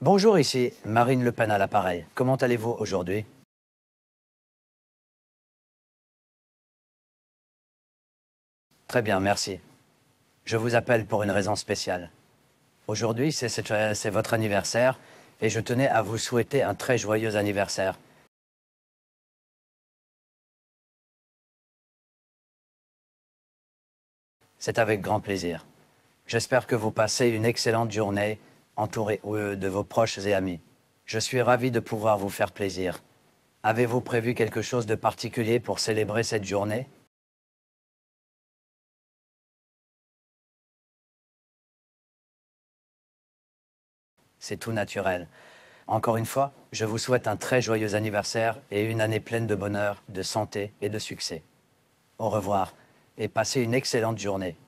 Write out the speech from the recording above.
Bonjour, ici Marine Le Pen à l'appareil. Comment allez-vous aujourd'hui Très bien, merci. Je vous appelle pour une raison spéciale. Aujourd'hui, euh, c'est votre anniversaire et je tenais à vous souhaiter un très joyeux anniversaire. C'est avec grand plaisir. J'espère que vous passez une excellente journée entouré euh, de vos proches et amis. Je suis ravi de pouvoir vous faire plaisir. Avez-vous prévu quelque chose de particulier pour célébrer cette journée C'est tout naturel. Encore une fois, je vous souhaite un très joyeux anniversaire et une année pleine de bonheur, de santé et de succès. Au revoir et passez une excellente journée.